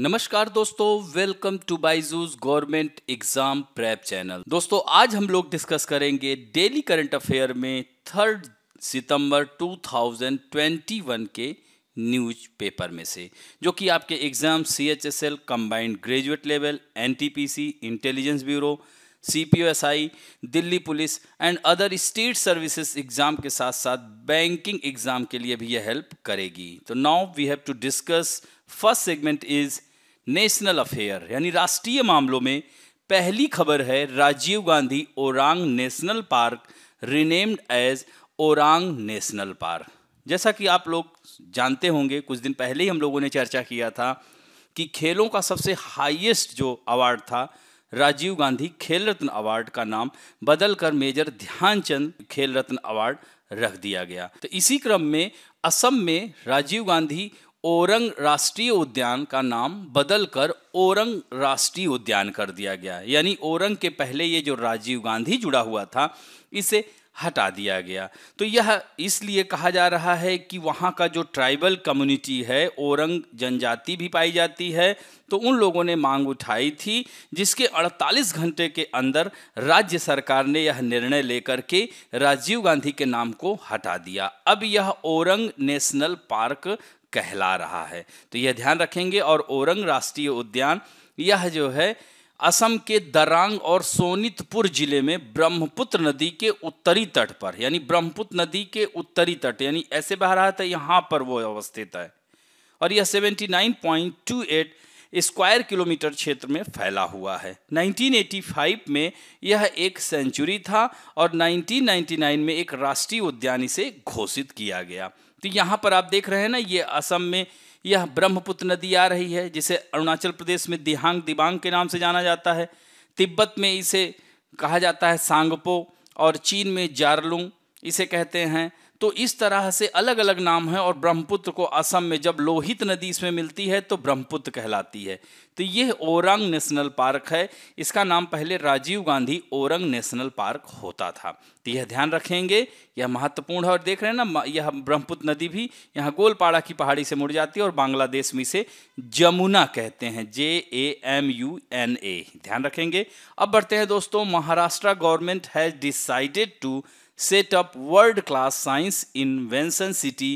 नमस्कार दोस्तों welcome to BYJU'S government exam prep channel दोस्तों आज हम लोग डिस्कस करेंगे डेली करंट अफेयर में थर्ड सितंबर 2021 के न्यूज पेपर में से जो कि आपके exam C H S L combined graduate level N T P C intelligence bureau C P S I Delhi police and other state services exam के साथ साथ बैंकिंग एग्जाम के लिए भी यह हेल्प करेगी तो now we have to discuss first segment is national affair यानी राष्ट्रीय मामलों में पहली खबर है Rajiv Gandhi Orang national park renamed as Orang national park जैसा कि आप लोग जानते होंगे कुछ दिन पहले ही हम लोगों ने चर्चा किया था कि खेलों का सबसे हाईएस्ट जो अवार्ड था राजीव गांधी खेल रत्न अवार्ड का नाम बदलकर मेजर ध्यानचंद खेल रत्न अवार्ड रख दिया गया तो इसी क्रम में असम में राजीव गांधी ओरंग राष्ट्रीय उद्यान का नाम बदलकर ओरंग राष्ट्रीय उद्यान कर दिया गया यानी ओरंग के पहले ये जो राजीव गांधी जुड़ा हुआ था इसे हटा दिया गया तो यह इसलिए कहा जा रहा है कि वहाँ का जो ट्राइबल कम्युनिटी है ओरंग जनजाति भी पाई जाती है तो उन लोगों ने मांग उठाई थी जिसके 48 घंटे के अंदर राज्य सरकार ने यह निर्णय लेकर के राजीव गांधी के नाम को हटा दिया अब यह ओरंग नेशनल पार्क कहला रहा है तो यह ध्यान रखेंगे और ओरंग राष्ट्रीय उद्यान यह जो है असम के दरांग और सोनितपुर जिले में ब्रह्मपुत्र नदी के उत्तरी तट पर यानी ब्रह्मपुत्र नदी के उत्तरी तट यानी ऐसे बह रहा था यहाँ पर वो अवस्थित है और यह 79.28 स्क्वायर किलोमीटर क्षेत्र में फैला हुआ है 1985 में यह एक सेंचुरी था और 1999 में एक राष्ट्रीय उद्यान इसे घोषित किया गया तो यहाँ पर आप देख रहे हैं ना ये असम में यह ब्रह्मपुत्र नदी आ रही है जिसे अरुणाचल प्रदेश में दिहांग दिबांग के नाम से जाना जाता है तिब्बत में इसे कहा जाता है सांगपो और चीन में जारलुंग इसे कहते हैं तो इस तरह से अलग अलग नाम है और ब्रह्मपुत्र को असम में जब लोहित नदी इसमें मिलती है तो ब्रह्मपुत्र कहलाती है तो यह ओरंग नेशनल पार्क है इसका नाम पहले राजीव गांधी ओरंग नेशनल पार्क होता था तो यह ध्यान रखेंगे यह महत्वपूर्ण है और देख रहे हैं ना यह ब्रह्मपुत्र नदी भी यहाँ गोलपाड़ा की पहाड़ी से मुड़ जाती है और बांग्लादेश में इसे जमुना कहते हैं J A M U N A ध्यान रखेंगे अब बढ़ते हैं दोस्तों Maharashtra government has decided to set up world-class science invention city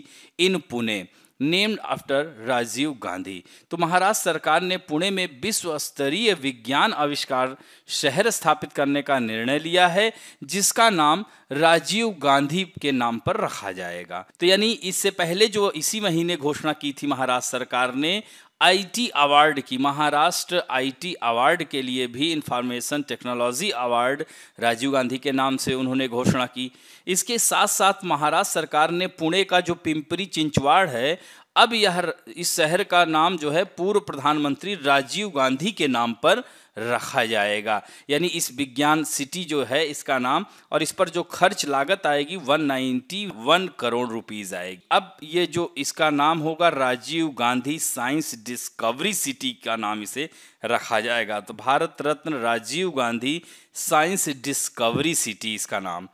in Pune. Named after Rajiv Gandhi तो महाराष्ट्र सरकार ने पुणे में विश्व स्तरीय विज्ञान आविष्कार शहर स्थापित करने का निर्णय लिया है जिसका नाम राजीव गांधी के नाम पर रखा जाएगा तो यानी इससे पहले जो इसी महीने घोषणा की थी महाराष्ट्र सरकार ने आईटी अवार्ड की महाराष्ट्र आईटी अवार्ड के लिए भी information technology award Rajiv Gandhi के नाम से उन्होंने घोषणा की इसके साथ साथ महाराष्ट्र सरकार ने पुणे का जो पिंपरी चिंचवाड़ है अब यह इस शहर का नाम जो है पूर्व प्रधानमंत्री राजीव गांधी के नाम पर रखा जाएगा यानी इस विज्ञान सिटी जो है इसका नाम और इस पर जो खर्च लागत आएगी 191 करोड़ रुपीस आएगी अब ये जो इसका नाम होगा Rajiv Gandhi science discovery city का नाम इसे रखा जाएगा तो Bharat Ratna Rajiv Gandhi science discovery city इसका नाम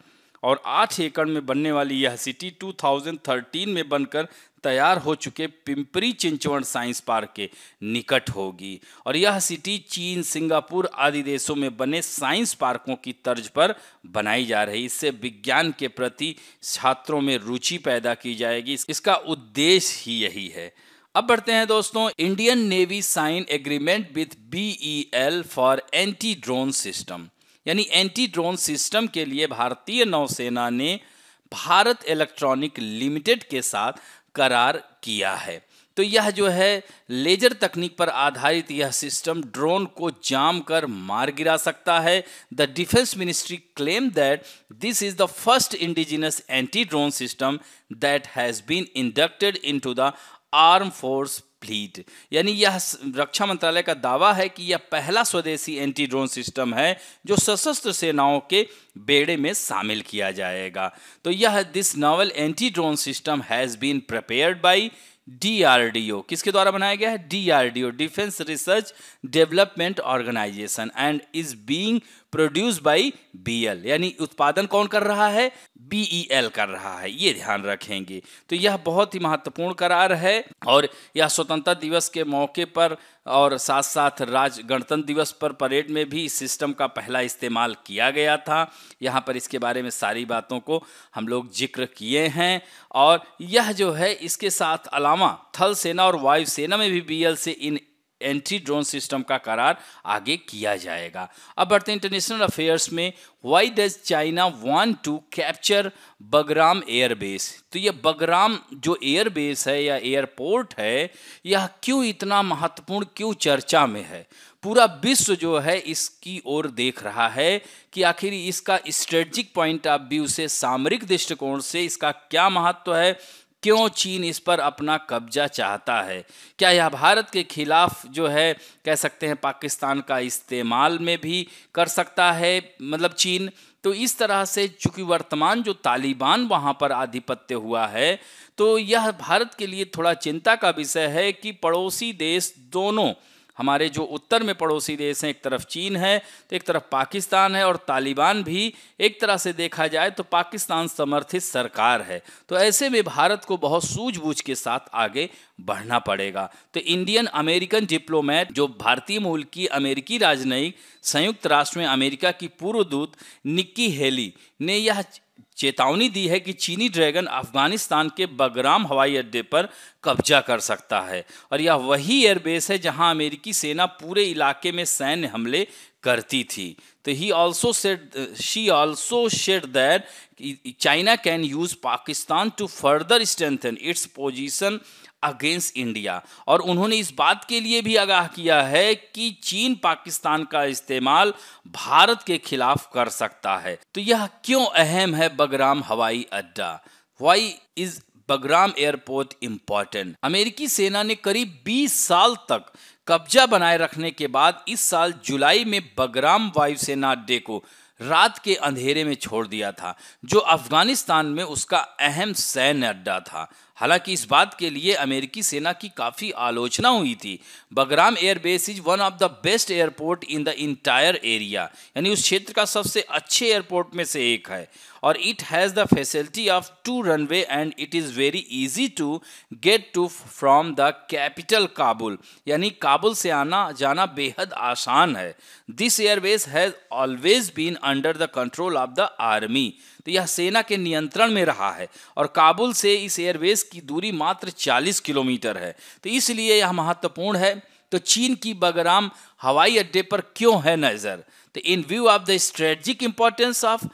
और आठ एकड़ में बनने वाली यह सिटी 2013 में बनकर तैयार हो चुके पिंपरी चिंचवण साइंस पार्क के निकट होगी और यह सिटी चीन सिंगापुर आदि देशों में बने साइंस पार्कों की तर्ज पर बनाई जा रही इससे विज्ञान के प्रति छात्रों में रुचि पैदा की जाएगी इसका उद्देश्य ही यही है अब बढ़ते हैं दोस्तों Indian navy sign agreement with B e for anti drone system यानी एंटी ड्रोन सिस्टम के लिए भारतीय नौसेना ने भारत इलेक्ट्रॉनिक लिमिटेड के साथ करार किया है तो यह जो है लेजर तकनीक पर आधारित यह सिस्टम ड्रोन को जाम कर मार गिरा सकता है the defence ministry claim that this is the first indigenous anti drone system that has been inducted into the arm force ब्लीड यानी यह रक्षा मंत्रालय का दावा है कि यह पहला स्वदेशी एंटी ड्रोन सिस्टम है जो सशस्त्र सेनाओं के बेड़े में शामिल किया जाएगा तो यह this novel anti drone system has been prepared by DRDO किसके द्वारा बनाया गया है DRDO defence research development organisation and is being produce by L यानी उत्पादन कौन कर रहा है एल e कर रहा है ये ध्यान रखेंगे तो यह बहुत ही महत्वपूर्ण करार है और यह स्वतंत्रता दिवस के मौके पर और साथ साथ राज गणतंत्र दिवस पर परेड में भी इस सिस्टम का पहला इस्तेमाल किया गया था यहाँ पर इसके बारे में सारी बातों को हम लोग जिक्र किए हैं और यह जो है इसके साथ अलावा थल सेना और वायुसेना में भी बी एल से इन एंटी ड्रोन सिस्टम का करार आगे किया जाएगा अब बढ़ते इंटरनेशनल अफेयर्स में why does China want to capture Bagram airbase तो यह बगराम जो एयरबेस है या एयरपोर्ट है यह क्यों इतना महत्वपूर्ण क्यों चर्चा में है पूरा विश्व जो है इसकी ओर देख रहा है कि आखिर इसका स्ट्रेटजिक पॉइंट ऑफ व्यू से सामरिक दृष्टिकोण से इसका क्या महत्व तो है क्यों चीन इस पर अपना कब्जा चाहता है क्या यह भारत के खिलाफ जो है कह सकते हैं पाकिस्तान का इस्तेमाल में भी कर सकता है मतलब चीन तो इस तरह से चूंकि वर्तमान जो तालिबान वहाँ पर आधिपत्य हुआ है तो यह भारत के लिए थोड़ा चिंता का विषय है कि पड़ोसी देश दोनों हमारे जो उत्तर में पड़ोसी देश हैं एक तरफ चीन है तो एक तरफ पाकिस्तान है और तालिबान भी एक तरह से देखा जाए तो पाकिस्तान समर्थित सरकार है तो ऐसे में भारत को बहुत सूझबूझ के साथ आगे बढ़ना पड़ेगा तो इंडियन अमेरिकन डिप्लोमैट जो भारतीय मूल की अमेरिकी राजनयिक संयुक्त राष्ट्र में अमेरिका की पूर्व दूत निक्की हेली ने यह चेतावनी दी है कि चीनी ड्रैगन अफगानिस्तान के बगराम हवाई अड्डे पर कब्जा कर सकता है और यह वही एयरबेस है जहां अमेरिकी सेना पूरे इलाके में सैन्य हमले करती थी तो he also said she also said that China can use Pakistan to further strengthen its position against India और उन्होंने इस बात के लिए भी आगाह किया है कि चीन पाकिस्तान का इस्तेमाल भारत के खिलाफ कर सकता है तो यह क्यों अहम है बगराम हवाई अड्डा why is Bagram airport important अमेरिकी सेना ने करीब 20 साल तक कब्जा बनाए रखने के बाद इस साल जुलाई में बगराम वायुसेना अड्डे को रात के अंधेरे में छोड़ दिया था जो अफगानिस्तान में उसका अहम सैन्य अड्डा था हालांकि इस बात के लिए अमेरिकी सेना की काफ़ी आलोचना हुई थी Bagram airbase is one of the best airport in the entire area यानी उस क्षेत्र का सबसे अच्छे एयरपोर्ट में से एक है और it has the facility of two runway and it is very easy to get to from the capital Kabul यानी काबुल से आना जाना बेहद आसान है this airbase has always been under the control of the army तो यह सेना के नियंत्रण में रहा है और काबुल से इस एयरवेज की दूरी मात्र 40 किलोमीटर है तो इसलिए यह महत्वपूर्ण है तो चीन की बगराम हवाई अड्डे पर क्यों है नज़र तो in view of the strategic importance of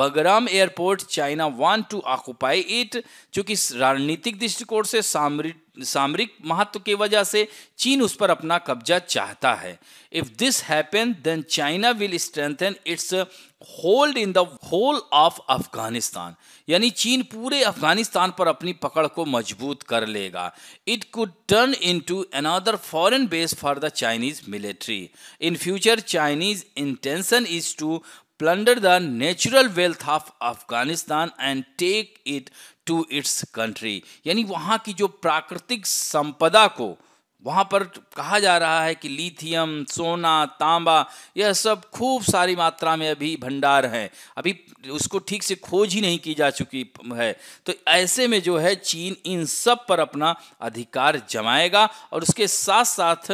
Bagram airport China want to occupy it चूंकि राजनीतिक दृष्टिकोण से सामरिक सामरिक महत्व की वजह से चीन उस पर अपना कब्जा चाहता है if this happen then China will strengthen its hold in the whole of Afghanistan यानी चीन पूरे अफगानिस्तान पर अपनी पकड़ को मजबूत कर लेगा it could turn into another foreign base for the Chinese military in future Chinese intention is to plunder the natural wealth of Afghanistan and take it to its country यानी वहाँ की जो प्राकृतिक संपदा को वहाँ पर कहा जा रहा है कि लिथियम सोना तांबा यह सब खूब सारी मात्रा में अभी भंडार हैं अभी उसको ठीक से खोज ही नहीं की जा चुकी है तो ऐसे में जो है चीन इन सब पर अपना अधिकार जमाएगा और उसके साथ साथ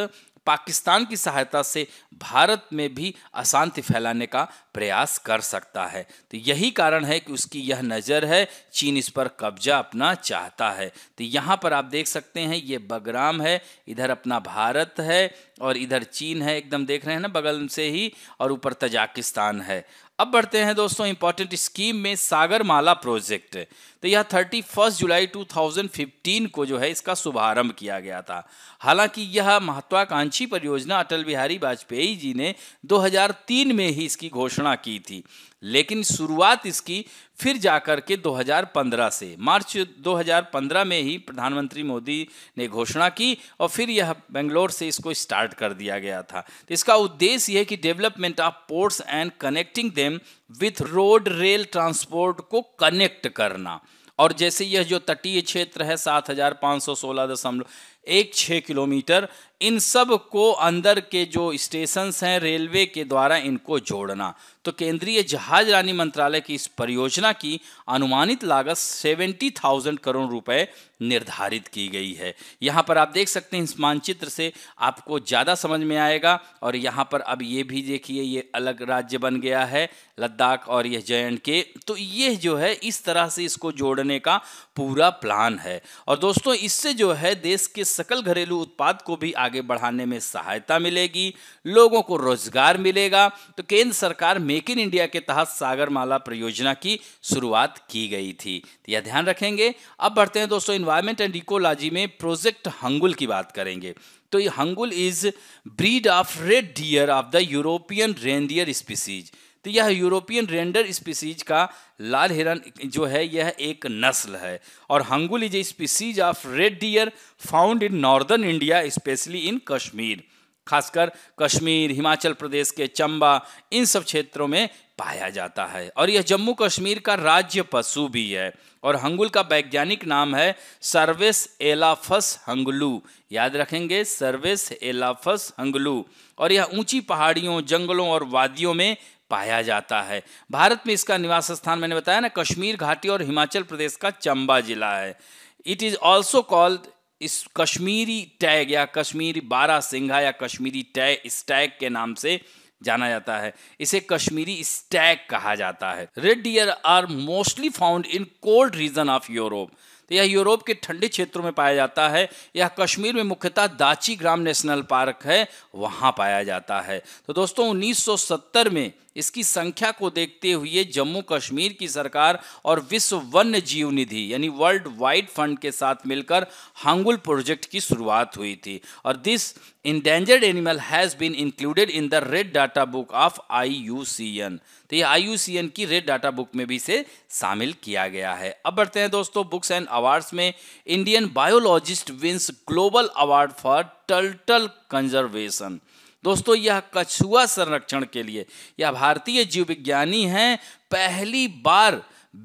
पाकिस्तान की सहायता से भारत में भी अशांति फैलाने का प्रयास कर सकता है तो यही कारण है कि उसकी यह नज़र है चीन इस पर कब्जा अपना चाहता है तो यहाँ पर आप देख सकते हैं ये बगराम है इधर अपना भारत है और इधर चीन है एकदम देख रहे हैं ना बगल से ही और ऊपर तजाकिस्तान है अब बढ़ते हैं दोस्तों इंपॉर्टेंट स्कीम में सागरमाला प्रोजेक्ट तो यह थर्टी फर्स्ट जुलाई 2015 को जो है इसका शुभारंभ किया गया था हालांकि यह महत्वाकांक्षी परियोजना अटल बिहारी वाजपेयी जी ने 2003 में ही इसकी घोषणा की थी लेकिन शुरुआत इसकी फिर जाकर के 2015 से मार्च 2015 में ही प्रधानमंत्री मोदी ने घोषणा की और फिर यह बेंगलोर से इसको स्टार्ट कर दिया गया था तो इसका उद्देश्य यह कि development of ports and connecting them with road rail transport को कनेक्ट करना और जैसे यह जो तटीय क्षेत्र है सात हजार पाँच सौ सोलह दशमलव एक छः किलोमीटर इन सब को अंदर के जो स्टेशंस हैं रेलवे के द्वारा इनको जोड़ना तो केंद्रीय जहाज रानी मंत्रालय की इस परियोजना की अनुमानित लागत सेवेंटी थाउजेंड करोड़ रुपए निर्धारित की गई है यहाँ पर आप देख सकते हैं इस मानचित्र से आपको ज़्यादा समझ में आएगा और यहाँ पर अब ये भी देखिए ये अलग राज्य बन गया है लद्दाख और यह जे के तो ये जो है इस तरह से इसको जोड़ने का पूरा प्लान है और दोस्तों इससे जो है देश के सकल घरेलू उत्पाद को भी आगे आगे बढ़ाने में सहायता मिलेगी लोगों को रोजगार मिलेगा तो केंद्र सरकार मेक इन इंडिया के तहत सागरमाला परियोजना की शुरुआत की गई थी तो यह ध्यान रखेंगे अब बढ़ते हैं दोस्तों इन्वायरमेंट एंड इकोलॉजी में प्रोजेक्ट हंगुल की बात करेंगे तो ये hangul is breed of red deer of the European reindeer species तो यह यूरोपियन रेंडर स्पीसीज का लाल हिरन जो है यह एक नस्ल है और hangul is a species of red deer found in northern India specially in Kashmir खासकर कश्मीर हिमाचल प्रदेश के चंबा इन सब क्षेत्रों में पाया जाता है और यह जम्मू कश्मीर का राज्य पशु भी है और हंगुल का वैज्ञानिक नाम है सर्वेस एलाफस हंगलू याद रखेंगे सर्वेस एलाफस हंगलू और यह ऊंची पहाड़ियों जंगलों और वादियों में पाया जाता है भारत में इसका निवास स्थान मैंने बताया ना कश्मीर घाटी और हिमाचल प्रदेश का चंबा जिला है इट इज़ ऑल्सो कॉल्ड इस कश्मीरी टैग या कश्मीरी बारा सिंघा या कश्मीरी टैग इस टैग के नाम से जाना जाता है इसे कश्मीरी स्टैग कहा जाता है red deer are mostly found in cold region of Europe तो यह यूरोप के ठंडे क्षेत्रों में पाया जाता है यह कश्मीर में मुख्यतः दाची ग्राम नेशनल पार्क है वहां पाया जाता है तो दोस्तों 1970 में इसकी संख्या को देखते हुए जम्मू कश्मीर की सरकार और विश्व वन्य जीव निधि यानी वर्ल्ड वाइड फंड के साथ मिलकर हांगुल प्रोजेक्ट की शुरुआत हुई थी और this endangered animal has been included in the red data book of I तो ये आई की रेड डाटा बुक में भी इसे शामिल किया गया है अब बढ़ते हैं दोस्तों बुक्स एंड अवार्ड्स में Indian biologist wins global award for turtle conservation दोस्तों यह कछुआ संरक्षण के लिए यह भारतीय जीव विज्ञानी हैं पहली बार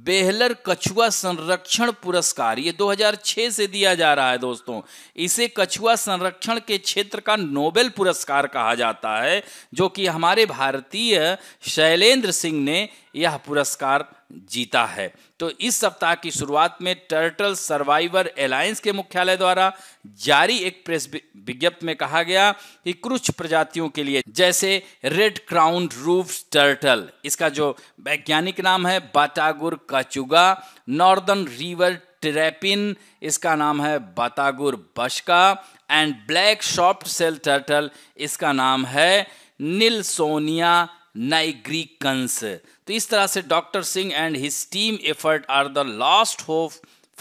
बेहलर कछुआ संरक्षण पुरस्कार ये 2006 से दिया जा रहा है दोस्तों इसे कछुआ संरक्षण के क्षेत्र का नोबेल पुरस्कार कहा जाता है जो कि हमारे भारतीय शैलेंद्र सिंह ने यह पुरस्कार जीता है तो इस सप्ताह की शुरुआत में टर्टल सर्वाइवर अलायंस के मुख्यालय द्वारा जारी एक प्रेस विज्ञप्ति में कहा गया कि कुछ प्रजातियों के लिए जैसे रेड क्राउन रूफ टर्टल इसका जो वैज्ञानिक नाम है बाटागुर कचुगा नॉर्दर्न रिवर ट्रेपिन इसका नाम है batagur baska and black soft shell turtle इसका नाम है निलसोनिया नाइग्रिकन्स तो इस तरह से doctor Singh and his team effort are the last hope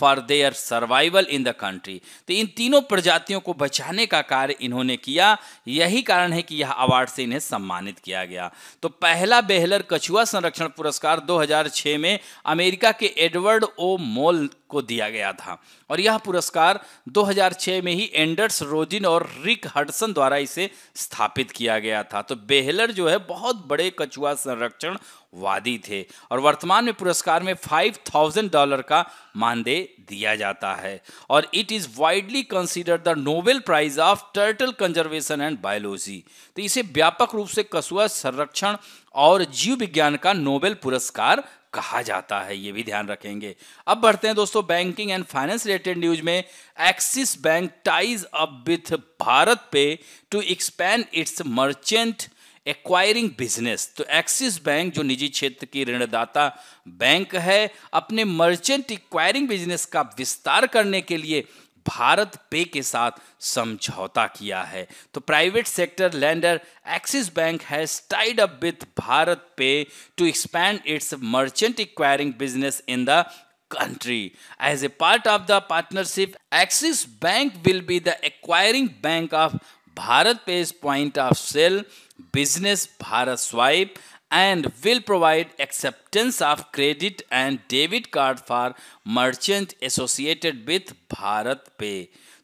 for their survival in the country तो इन तीनों प्रजातियों को बचाने का कार्य इन्होंने किया यही कारण है कि यह अवार्ड से इन्हें सम्मानित किया गया तो पहला बेहलर कछुआ संरक्षण पुरस्कार 2006 में अमेरिका के एडवर्ड ओ मोल को दिया गया था और यह पुरस्कार 2006 में ही एंडर्स रोजिन और रिक हडसन द्वारा इसे स्थापित किया गया था तो बेहलर जो है बहुत बड़े कछुआ संरक्षण वादी थे और वर्तमान में पुरस्कार में 5000 डॉलर का मानदेय दिया जाता है और it is widely consider the Nobel prize of turtle conservation and biology तो इसे व्यापक रूप से कछुआ संरक्षण और जीव विज्ञान का नोबेल पुरस्कार कहा जाता है ये भी ध्यान रखेंगे अब बढ़ते हैं दोस्तों banking and finance related news में Axis bank ties up with BharatPe to expand its merchant acquiring business तो एक्सिस बैंक जो निजी क्षेत्र की ऋणदाता बैंक है अपने मर्चेंट एक्वायरिंग बिजनेस का विस्तार करने के लिए भारत पे के साथ समझौता किया है तो private sector lender Axis bank has tied up with BharatPe to expand its merchant acquiring business in the country. As a part of the partnership, Axis Bank will be the acquiring bank of Bharat Pay's point of sale, business Bharat Swipe, and will provide acceptance of credit and debit card for merchant associated with BharatPe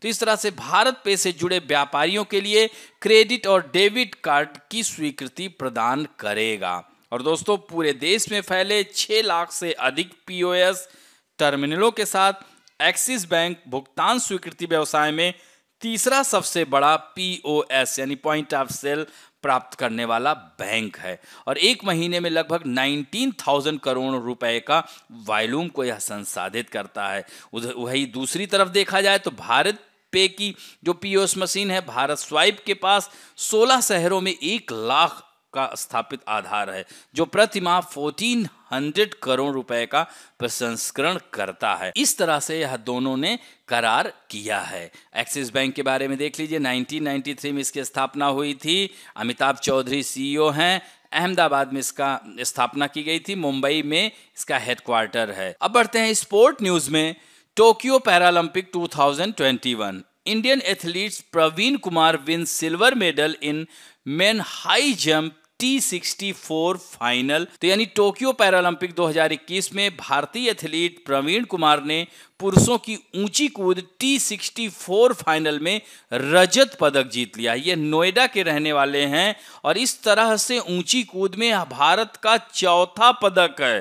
तो इस तरह से भारत पे से जुड़े व्यापारियों के लिए क्रेडिट और डेबिट कार्ड की स्वीकृति प्रदान करेगा और दोस्तों पूरे देश में फैले 6 लाख से अधिक पीओएस टर्मिनलों के साथ एक्सिस बैंक भुगतान स्वीकृति व्यवसाय में तीसरा सबसे बड़ा पीओएस यानी पॉइंट ऑफ सेल प्राप्त करने वाला बैंक है और एक महीने में लगभग 19,000 करोड़ रुपए का वॉल्यूम को यह संसाधित करता है वही दूसरी तरफ देखा जाए तो भारत पे की जो पीओएस मशीन है भारत स्वाइप के पास 16 शहरों में एक लाख का स्थापित आधार है जो प्रतिमाह फोर्टीन हंड्रेड करोड़ रुपए का प्रसंस्करण करता है इस तरह से यह दोनों ने करार किया है एक्सिस बैंक के बारे में देख लीजिए 1993 में इसकी स्थापना हुई थी अमिताभ चौधरी सीईओ e हैं अहमदाबाद में इसका स्थापना की गई थी मुंबई में इसका हेडक्वार्टर है अब बढ़ते हैं स्पोर्ट न्यूज़ में Tokyo Paralympic 2021 Indian athletes Praveen Kumar win silver medal in men high jump T final तो यानी टोक्यो पैरालंपिक 2021 में भारतीय एथलीट प्रवीण कुमार ने पुरुषों की ऊंची कूद टी फाइनल में रजत पदक जीत लिया ये नोएडा के रहने वाले हैं और इस तरह से ऊंची कूद में भारत का चौथा पदक है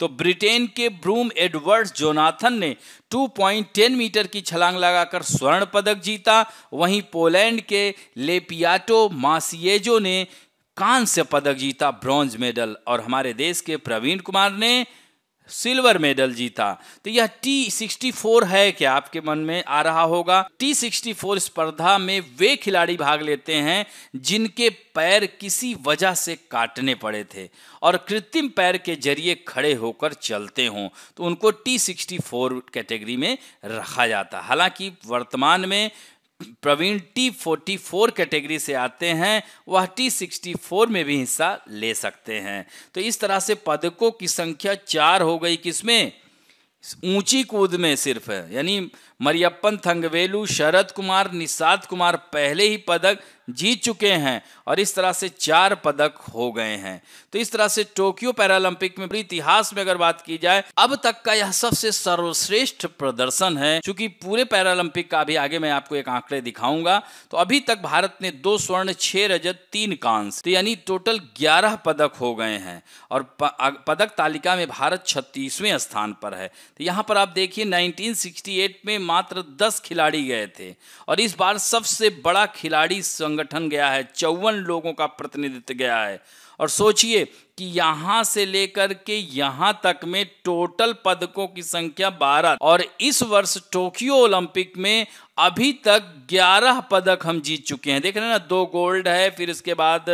तो ब्रिटेन के ब्रूम एडवर्ड्स जोनाथन ने 2.10 मीटर की छलांग लगाकर स्वर्ण पदक जीता वहीं पोलैंड के लेपियाटो मासिएजो ने कांस्य पदक जीता ब्रॉन्ज मेडल और हमारे देश के प्रवीण कुमार ने सिल्वर मेडल जीता तो यह टी सिक्सटी फोर है क्या आपके मन में आ रहा होगा टी सिक्सटी फोर स्पर्धा में वे खिलाड़ी भाग लेते हैं जिनके पैर किसी वजह से काटने पड़े थे और कृत्रिम पैर के जरिए खड़े होकर चलते हों तो उनको टी सिक्सटी फोर कैटेगरी में रखा जाता हालांकि वर्तमान में Praveen T forty four category से आते हैं वह टी सिक्सटी फोर में भी हिस्सा ले सकते हैं तो इस तरह से पदकों की संख्या चार हो गई किसमें ऊंची कूद में सिर्फ यानी मरियप्पन थंगवेलू शरद कुमार निषाद कुमार पहले ही पदक जीत चुके हैं और इस तरह से चार पदक हो गए हैं तो इस तरह से टोक्यो पैरालंपिक में इतिहास में अगर बात की जाए अब तक का यह सबसे सर्वश्रेष्ठ प्रदर्शन है चूंकि पूरे पैरालंपिक का भी आगे मैं आपको एक आंकड़े दिखाऊंगा तो अभी तक भारत ने दो स्वर्ण छह रजत तीन कांस तो यानी टोटल ग्यारह पदक हो गए हैं और पदक तालिका में भारत छत्तीसवें स्थान पर है तो यहां पर आप देखिए नाइनटीन में मात्र दस खिलाड़ी गए थे और इस बार सबसे बड़ा खिलाड़ी संगठन गया है चौवन लोगों का प्रतिनिधित्व गया है और सोचिए कि यहां से लेकर के यहां तक में टोटल पदकों की संख्या बारह और इस वर्ष टोक्यो ओलंपिक में अभी तक ग्यारह पदक हम जीत चुके हैं देख रहे हैं ना दो गोल्ड है फिर इसके बाद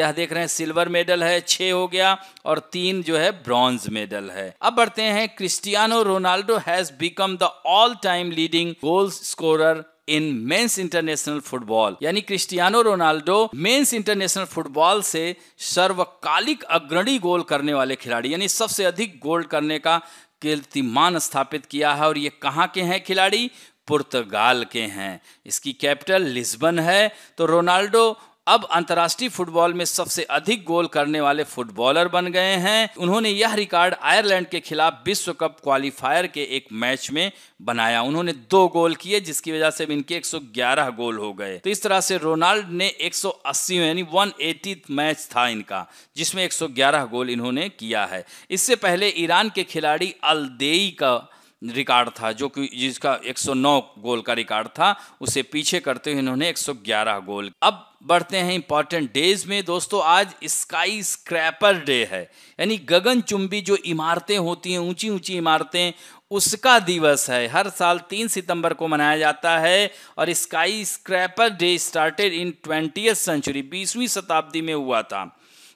यह देख रहे हैं सिल्वर मेडल है छ हो गया और तीन जो है ब्रॉन्ज मेडल है अब बढ़ते हैं Cristiano Ronaldo has become the all time leading goal scorer in men's international football यानी Cristiano Ronaldo men's international football से सर्वकालिक अग्रणी गोल करने वाले खिलाड़ी यानी सबसे अधिक गोल करने का कीर्तिमान स्थापित किया है और ये कहाँ के हैं खिलाड़ी पुर्तगाल के हैं इसकी कैपिटल लिस्बन है तो रोनाल्डो अब अंतर्राष्ट्रीय फुटबॉल में सबसे अधिक गोल करने वाले फुटबॉलर बन गए हैं उन्होंने यह रिकॉर्ड आयरलैंड के खिलाफ विश्व कप क्वालिफायर के एक मैच में बनाया उन्होंने दो गोल किए जिसकी वजह से इनके 111 गोल हो गए तो इस तरह से रोनाल्ड ने 180 यानी वन मैच था इनका जिसमें 111 गोल इन्होंने किया है इससे पहले ईरान के खिलाड़ी अलदेई का रिकॉर्ड था जो कि जिसका 109 गोल का रिकॉर्ड था उसे पीछे करते हुए इन्होंने 111 गोल अब बढ़ते हैं इंपॉर्टेंट डेज में दोस्तों आज स्काई स्क्रैपर डे है यानी गगनचुंबी जो इमारतें होती हैं ऊंची ऊंची इमारतें उसका दिवस है हर साल तीन सितंबर को मनाया जाता है और skyscraper day started in twenty century बीसवीं शताब्दी में हुआ था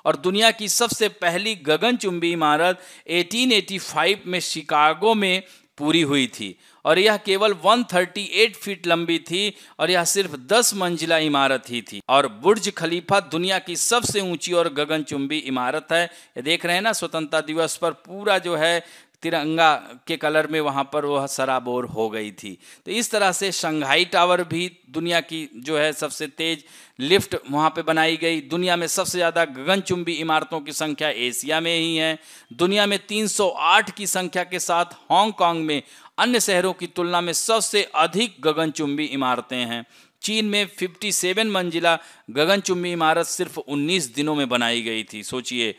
और दुनिया की सबसे पहली गगनचुंबी इमारत 1885 में शिकागो में पूरी हुई थी और यह केवल 138 फीट लंबी थी और यह सिर्फ 10 मंजिला इमारत ही थी और बुर्ज खलीफा दुनिया की सबसे ऊंची और गगनचुंबी इमारत है ये देख रहे हैं ना स्वतंत्रता दिवस पर पूरा जो है तिरंगा के कलर में वहाँ पर वह सराबोर हो गई थी तो इस तरह से शंघाई टावर भी दुनिया की जो है सबसे तेज लिफ्ट वहाँ पे बनाई गई दुनिया में सबसे ज़्यादा गगनचुंबी इमारतों की संख्या एशिया में ही है दुनिया में 308 की संख्या के साथ हांगकांग में अन्य शहरों की तुलना में सबसे अधिक गगनचुंबी इमारतें हैं चीन में 57 मंजिला गगनचुंबी इमारत सिर्फ 19 दिनों में बनाई गई थी सोचिए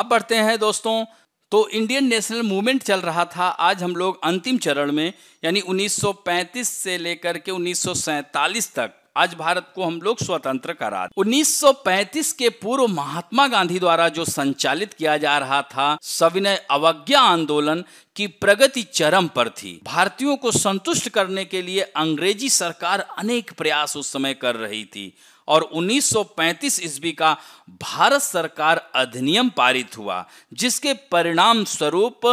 अब बढ़ते हैं दोस्तों तो इंडियन नेशनल मूवमेंट चल रहा था आज हम लोग अंतिम चरण में यानी 1935 से लेकर के 1947 तक आज भारत को हम लोग स्वतंत्र करा 1935 के पूर्व महात्मा गांधी द्वारा जो संचालित किया जा रहा था सविनय अवज्ञा आंदोलन की प्रगति चरम पर थी भारतीयों को संतुष्ट करने के लिए अंग्रेजी सरकार अनेक प्रयास उस समय कर रही थी और 1935 ईस्वी का भारत सरकार अधिनियम पारित हुआ जिसके परिणाम स्वरूप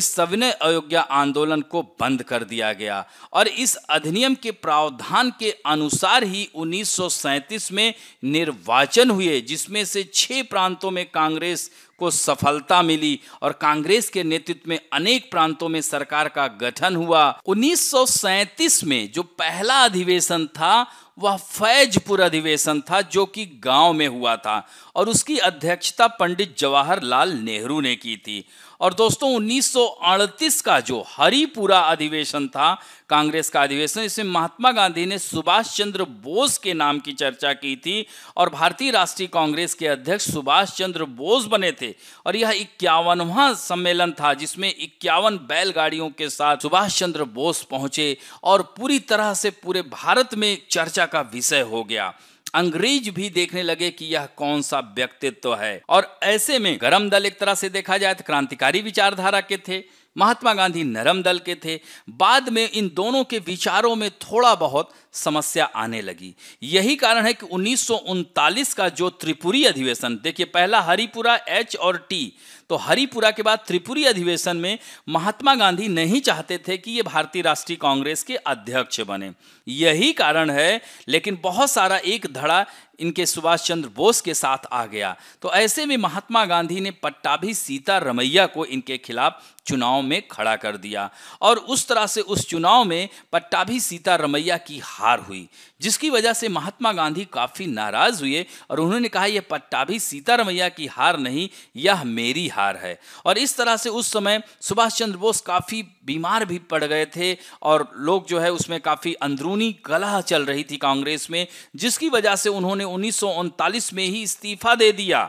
इस सविनय अयोग्या आंदोलन को बंद कर दिया गया और इस अधिनियम के प्रावधान के अनुसार ही 1937 में निर्वाचन हुए जिसमें से छह प्रांतों में कांग्रेस को सफलता मिली और कांग्रेस के नेतृत्व में अनेक प्रांतों में सरकार का गठन हुआ 1937 में जो पहला अधिवेशन था वह फैजपुर अधिवेशन था जो कि गांव में हुआ था और उसकी अध्यक्षता पंडित जवाहरलाल नेहरू ने की थी और दोस्तों 1938 का जो हरिपुरा अधिवेशन था कांग्रेस का अधिवेशन इसमें महात्मा गांधी ने सुभाष चंद्र बोस के नाम की चर्चा की थी और भारतीय राष्ट्रीय कांग्रेस के अध्यक्ष सुभाष चंद्र बोस बने थे और यह इक्यावनवा सम्मेलन था जिसमें इक्यावन बैलगाड़ियों के साथ सुभाष चंद्र बोस पहुंचे और पूरी तरह से पूरे भारत में चर्चा का विषय हो गया अंग्रेज भी देखने लगे कि यह कौन सा व्यक्तित्व है और ऐसे में गरम दल एक तरह से देखा जाए तो क्रांतिकारी विचारधारा के थे महात्मा गांधी नरम दल के थे बाद में इन दोनों के विचारों में थोड़ा बहुत समस्या आने लगी यही कारण है कि उन्नीस का जो त्रिपुरी अधिवेशन देखिए पहला हरिपुरा एच और टी तो हरिपुरा के बाद त्रिपुरी अधिवेशन में महात्मा गांधी नहीं चाहते थे कि ये भारतीय राष्ट्रीय कांग्रेस के अध्यक्ष बने यही कारण है लेकिन बहुत सारा एक धड़ा इनके सुभाष चंद्र बोस के साथ आ गया तो ऐसे में महात्मा गांधी ने पट्टाभी सीता रमैया को इनके खिलाफ चुनाव में खड़ा कर दिया और उस तरह से उस चुनाव में पट्टाभी सीता रमैया की हार हुई जिसकी वजह से महात्मा गांधी काफ़ी नाराज़ हुए और उन्होंने कहा यह भी सीतारमैया की हार नहीं यह मेरी हार है और इस तरह से उस समय सुभाष चंद्र बोस काफ़ी बीमार भी पड़ गए थे और लोग जो है उसमें काफ़ी अंदरूनी कलह चल रही थी कांग्रेस में जिसकी वजह से उन्होंने उन्नीस में ही इस्तीफा दे दिया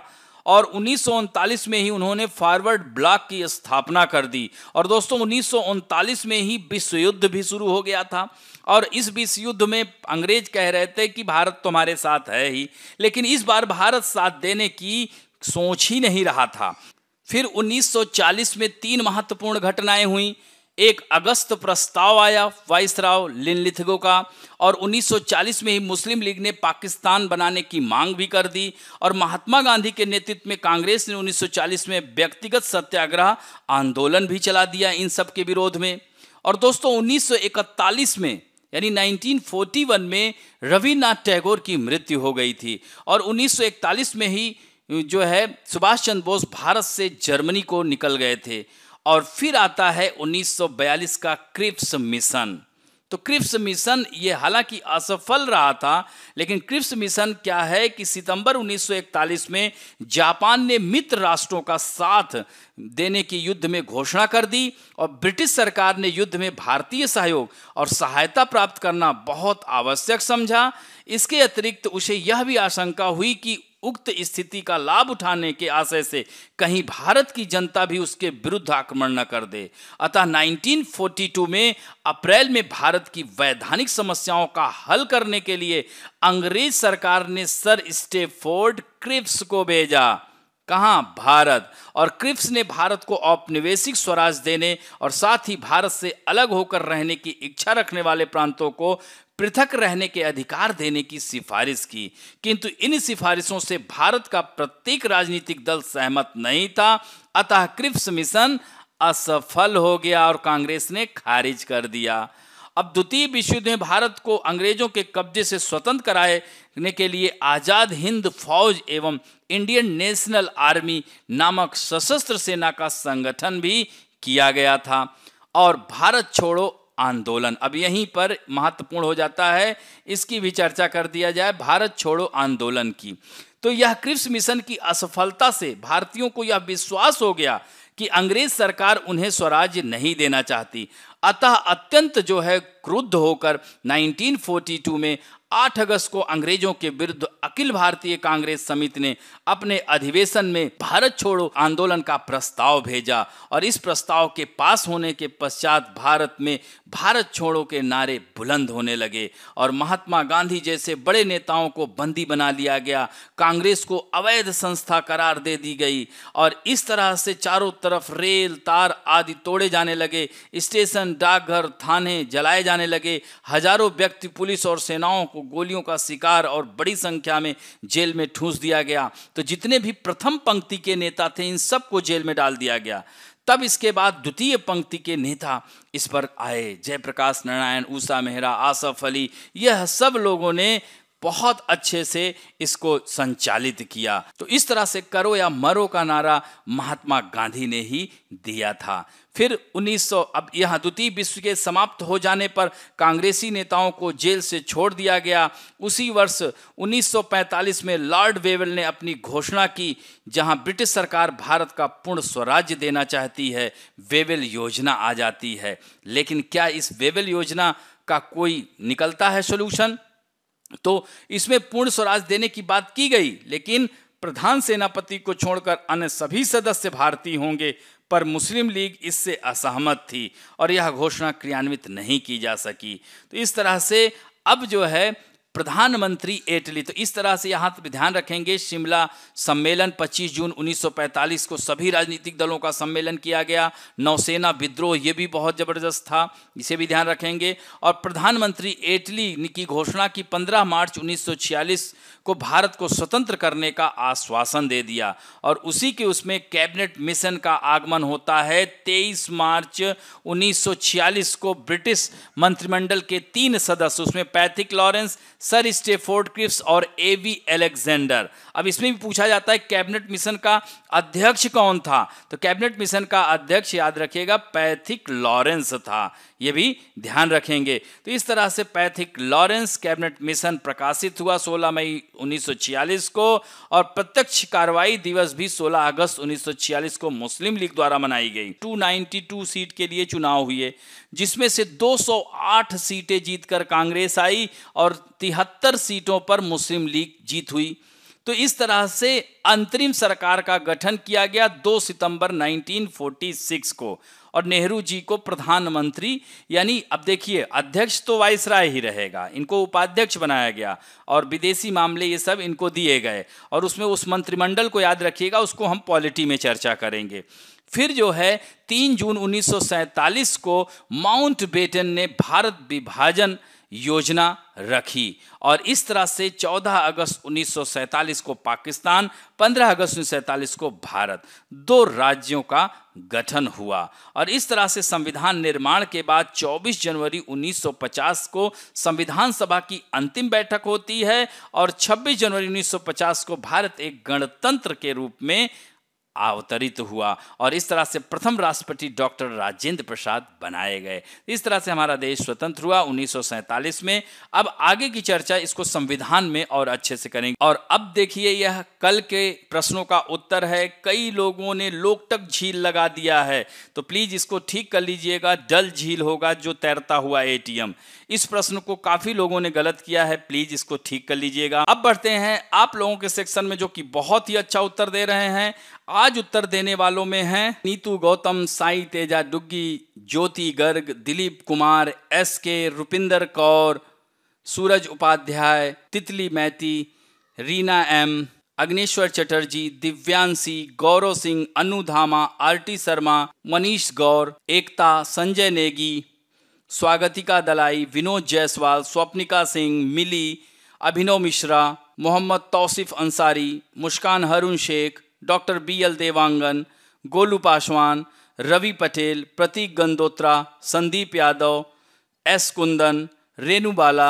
और उन्नीस में ही उन्होंने फॉरवर्ड ब्लॉक की स्थापना कर दी और दोस्तों उन्नीस में ही विश्व युद्ध भी शुरू हो गया था और इस विश्व युद्ध में अंग्रेज कह रहे थे कि भारत तुम्हारे साथ है ही लेकिन इस बार भारत साथ देने की सोच ही नहीं रहा था फिर 1940 में तीन महत्वपूर्ण घटनाएं हुई एक अगस्त प्रस्ताव आया वाइसराव लिनलिथगो का और 1940 में ही मुस्लिम लीग ने पाकिस्तान बनाने की मांग भी कर दी और महात्मा गांधी के नेतृत्व में कांग्रेस ने 1940 में व्यक्तिगत सत्याग्रह आंदोलन भी चला दिया इन सब के विरोध में और दोस्तों 1941 में यानी 1941 में रविन्द्रनाथ टैगोर की मृत्यु हो गई थी और 1941 में ही जो है सुभाष चंद्र बोस भारत से जर्मनी को निकल गए थे और फिर आता है 1942 का क्रिप्स मिशन तो क्रिप्स मिशन ये हालांकि असफल रहा था लेकिन क्रिप्स मिशन क्या है कि सितंबर 1941 में जापान ने मित्र राष्ट्रों का साथ देने की युद्ध में घोषणा कर दी और ब्रिटिश सरकार ने युद्ध में भारतीय सहयोग और सहायता प्राप्त करना बहुत आवश्यक समझा इसके अतिरिक्त उसे यह भी आशंका हुई कि उक्त स्थिति का लाभ उठाने के आशय से कहीं भारत की जनता भी उसके विरुद्ध आक्रमण न कर दे अतः 1942 में अप्रैल में भारत की वैधानिक समस्याओं का हल करने के लिए अंग्रेज सरकार ने सर स्टेफोर्ड क्रिप्स को भेजा कहा भारत और क्रिप्स ने भारत को औपनिवेशिक स्वराज देने और साथ ही भारत से अलग होकर रहने की इच्छा रखने वाले प्रांतों को पृथक रहने के अधिकार देने की सिफारिश की किंतु इन सिफारिशों से भारत का प्रत्येक राजनीतिक दल सहमत नहीं था अतः क्रिप्स मिशन असफल हो गया और कांग्रेस ने खारिज कर दिया अब द्वितीय विश्व युद्ध में भारत को अंग्रेजों के कब्जे से स्वतंत्र कराने के लिए आज़ाद हिंद फौज एवं इंडियन नेशनल आर्मी नामक सशस्त्र सेना का संगठन भी किया गया था और भारत छोड़ो आंदोलन अब यहीं पर महत्वपूर्ण हो जाता है इसकी भी चर्चा कर दिया जाए भारत छोड़ो आंदोलन की तो यह क्रिप्स मिशन की असफलता से भारतीयों को यह विश्वास हो गया कि अंग्रेज सरकार उन्हें स्वराज्य नहीं देना चाहती अतः अत्यंत जो है क्रुद्ध होकर 1942 में 8 अगस्त को अंग्रेजों के विरुद्ध अखिल भारतीय कांग्रेस समिति ने अपने अधिवेशन में भारत छोड़ो आंदोलन का प्रस्ताव भेजा और इस प्रस्ताव के पास होने के पश्चात भारत में भारत छोड़ो के नारे बुलंद होने लगे और महात्मा गांधी जैसे बड़े नेताओं को बंदी बना लिया गया कांग्रेस को अवैध संस्था करार दे दी गई और इस तरह से चारों तरफ रेल तार आदि तोड़े जाने लगे स्टेशन डाकघर थाने जलाए जाने लगे हजारों व्यक्ति पुलिस और सेनाओं को गोलियों का शिकार और बड़ी संख्या में जेल में ठूंस दिया गया तो जितने भी प्रथम पंक्ति के नेता थे इन सबको जेल में डाल दिया गया तब इसके बाद द्वितीय पंक्ति के नेता इस पर आए जयप्रकाश नारायण ऊषा मेहरा आसफ अली यह सब लोगों ने बहुत अच्छे से इसको संचालित किया तो इस तरह से करो या मरो का नारा महात्मा गांधी ने ही दिया था फिर 1900 अब यह द्वितीय विश्व के समाप्त हो जाने पर कांग्रेसी नेताओं को जेल से छोड़ दिया गया उसी वर्ष 1945 में लॉर्ड वेवल ने अपनी घोषणा की जहां ब्रिटिश सरकार भारत का पूर्ण स्वराज्य देना चाहती है वेवल योजना आ जाती है लेकिन क्या इस वेवेल योजना का कोई निकलता है सोल्यूशन तो इसमें पूर्ण स्वराज देने की बात की गई लेकिन प्रधान सेनापति को छोड़कर अन्य सभी सदस्य भारतीय होंगे पर मुस्लिम लीग इससे असहमत थी और यह घोषणा क्रियान्वित नहीं की जा सकी तो इस तरह से अब जो है प्रधानमंत्री एटली तो इस तरह से यहाँ पर ध्यान रखेंगे शिमला सम्मेलन 25 जून 1945 को सभी राजनीतिक दलों का सम्मेलन किया गया नौसेना विद्रोह ये भी बहुत ज़बरदस्त था इसे भी ध्यान रखेंगे और प्रधानमंत्री एटली की घोषणा की 15 मार्च 1946 को भारत को स्वतंत्र करने का आश्वासन दे दिया और उसी के उसमें कैबिनेट मिशन का आगमन होता है तेईस मार्च उन्नीस को ब्रिटिश मंत्रिमंडल के तीन सदस्य उसमें Pethick Lawrence sir Stafford Cripps और ए वी एलेक्जेंडर अब इसमें भी पूछा जाता है कैबिनेट मिशन का अध्यक्ष कौन था तो कैबिनेट मिशन का अध्यक्ष याद रखिएगा पैथिक लॉरेंस था ये भी ध्यान रखेंगे तो इस तरह से पैथिक लॉरेंस कैबिनेट मिशन प्रकाशित हुआ 16 मई 1946 को और प्रत्यक्ष कार्रवाई दिवस भी 16 अगस्त 1946 को मुस्लिम लीग द्वारा मनाई गई 292 सीट के लिए चुनाव हुए जिसमें से 208 सीटें जीतकर कांग्रेस आई और तिहत्तर सीटों पर मुस्लिम लीग जीत हुई तो इस तरह से अंतरिम सरकार का गठन किया गया 2 सितंबर 1946 को और नेहरू जी को प्रधानमंत्री यानी अब देखिए अध्यक्ष तो वाइस राय ही रहेगा इनको उपाध्यक्ष बनाया गया और विदेशी मामले ये सब इनको दिए गए और उसमें उस मंत्रिमंडल को याद रखिएगा उसको हम पॉलिटी में चर्चा करेंगे फिर जो है 3 जून उन्नीस को माउंट बेटन ने भारत विभाजन योजना रखी और इस तरह से 14 अगस्त 1947 को पाकिस्तान 15 अगस्त 1947 को भारत दो राज्यों का गठन हुआ और इस तरह से संविधान निर्माण के बाद 24 जनवरी 1950 को संविधान सभा की अंतिम बैठक होती है और 26 जनवरी 1950 को भारत एक गणतंत्र के रूप में अवतरित हुआ और इस तरह से प्रथम राष्ट्रपति डॉक्टर राजेंद्र प्रसाद बनाए गए इस तरह से हमारा देश स्वतंत्र हुआ उन्नीस में अब आगे की चर्चा इसको संविधान में और अच्छे से करेंगे और अब देखिए यह कल के प्रश्नों का उत्तर है कई लोगों ने लोकटक झील लगा दिया है तो प्लीज इसको ठीक कर लीजिएगा डल झील होगा जो तैरता हुआ ए इस प्रश्न को काफी लोगों ने गलत किया है प्लीज इसको ठीक कर लीजिएगा अब बढ़ते हैं आप लोगों के सेक्शन में जो कि बहुत ही अच्छा उत्तर दे रहे हैं आज उत्तर देने वालों में हैं Neetu Gautam Sai Teja Duggi Jyoti Garg Dilip Kumar S K Rupinder Kaur Suraj Upadhyay Titli Maity Reena M Agneshwar Chatterjee Divyanshi Gaurav Singh Anu Dhama R T Sharma Manish Gaur Ekta Sanjay Negi Swagatika Dalai Vinod Jaiswal Swapnika Singh Mili Abhinav Mishra Mohammad Tausif Ansari Muskan Harun Sheikh doctor B L Dewangan Golu Paswan Ravi Patel Prateek Gandotra Sandeep Yadav S Kundan Renu Bala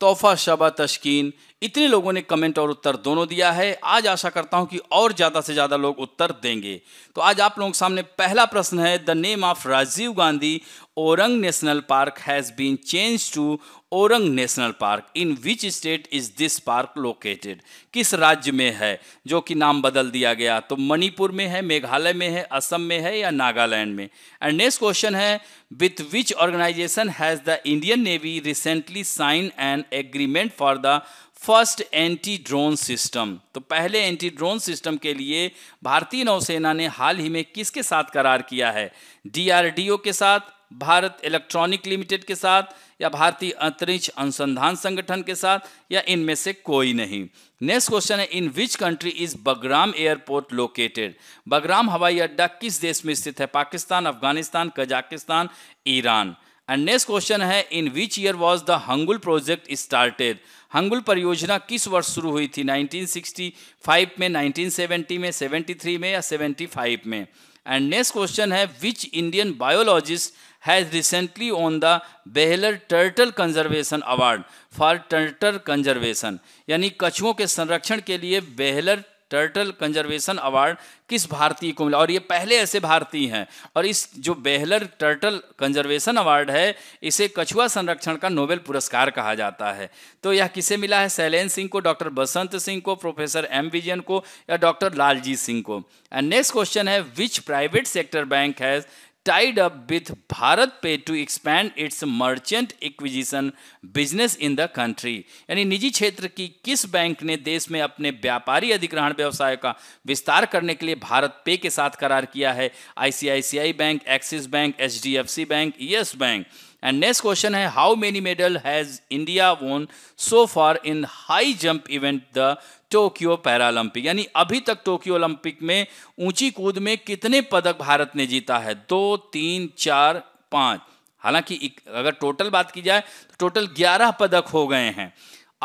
तोहफा शबा तश्कीन इतने लोगों ने कमेंट और उत्तर दोनों दिया है आज आशा करता हूं कि और ज़्यादा से ज़्यादा लोग उत्तर देंगे तो आज आप लोगों के सामने पहला प्रश्न है the name of Rajiv Gandhi Orang national park has been change to Orang national park in which state is this park located किस राज्य में है जो कि नाम बदल दिया गया तो मणिपुर में है मेघालय में है असम में है या नागालैंड में एंड नेक्स्ट क्वेश्चन है with which organisation has the Indian navy recently sign an agreement for the first anti drone system तो पहले एंटी ड्रोन सिस्टम के लिए भारतीय नौसेना ने हाल ही में किसके साथ करार किया है डीआरडीओ के साथ भारत इलेक्ट्रॉनिक लिमिटेड के साथ या भारतीय अंतरिक्ष अनुसंधान संगठन के साथ या इनमें से कोई नहीं नेक्स्ट क्वेश्चन है in which country is Bagram airport located Bagram हवाई अड्डा किस देश में स्थित है Pakistan Afghanistan Kazakhstan Iran and next question है in which year was the hangul project started hangul परियोजना किस वर्ष शुरू हुई थी 1965 में 1970 में 73 में या 75 में एंड नेक्स्ट क्वेश्चन है which Indian biologist has recently won the Behler turtle conservation award for turtle conservation यानी कछुओं के संरक्षण के लिए बेहलर टर्टल कंजर्वेशन अवार्ड किस भारतीय को मिला और ये पहले ऐसे भारतीय हैं और इस जो बेहलर टर्टल कंजर्वेशन अवार्ड है इसे कछुआ संरक्षण का नोबेल पुरस्कार कहा जाता है तो यह किसे मिला है सैलेन सिंह को डॉक्टर बसंत सिंह को प्रोफेसर एम विजयन को या डॉक्टर लालजीत सिंह को एंड नेक्स्ट क्वेश्चन है which private sector bank has tied up with BharatPay to expand its merchant acquisition business in the country. यानी निजी क्षेत्र की किस बैंक ने देश में अपने व्यापारी अधिग्रहण व्यवसाय का विस्तार करने के लिए भारत पे के साथ करार किया है ICICI bank Axis bank H bank Yes bank and next question है how many medal has India won so far in high jump event the Tokyo Paralympic यानी अभी तक टोक्यो ओलंपिक में ऊंची कूद में कितने पदक भारत ने जीता है दो तीन चार पांच हालांकि अगर टोटल बात की जाए तो टोटल ग्यारह पदक हो गए हैं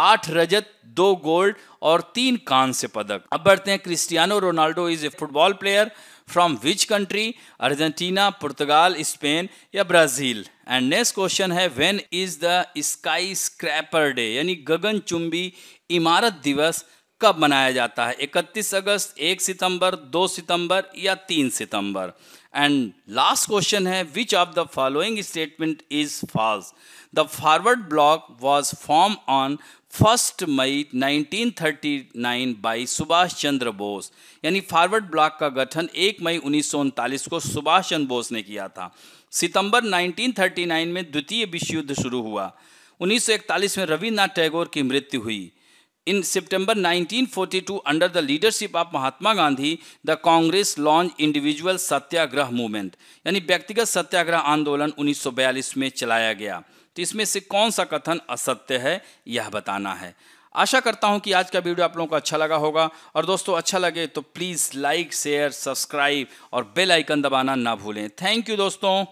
आठ रजत दो गोल्ड और तीन कांस्य पदक अब बढ़ते हैं Cristiano Ronaldo is a football player from which country Argentina पुर्तगाल स्पेन या ब्राज़ील एंड नेक्स्ट क्वेश्चन है when is the skyscraper day यानी गगन चुंबी इमारत दिवस कब मनाया जाता है 31 अगस्त 1 सितंबर 2 सितंबर या 3 सितंबर एंड लास्ट क्वेश्चन है which of the following statement is false the forward bloc was form on first May 1939 by Subhash Chandra Bose यानी फॉरवर्ड ब्लॉक का गठन एक मई उन्नीस को सुभाष चंद्र बोस ने किया था सितंबर 1939 में द्वितीय विश्व युद्ध शुरू हुआ 1941 में रविन्द्रनाथ टैगोर की मृत्यु हुई in September 1942, under the leadership of Mahatma Gandhi the Congress launch individual satyagraha movement यानी व्यक्तिगत सत्याग्रह आंदोलन 1942 में चलाया गया तो इसमें से कौन सा कथन असत्य है यह बताना है आशा करता हूं कि आज का वीडियो आप लोगों को अच्छा लगा होगा और दोस्तों अच्छा लगे तो प्लीज़ लाइक शेयर सब्सक्राइब और बेल आइकन दबाना ना भूलें थैंक यू दोस्तों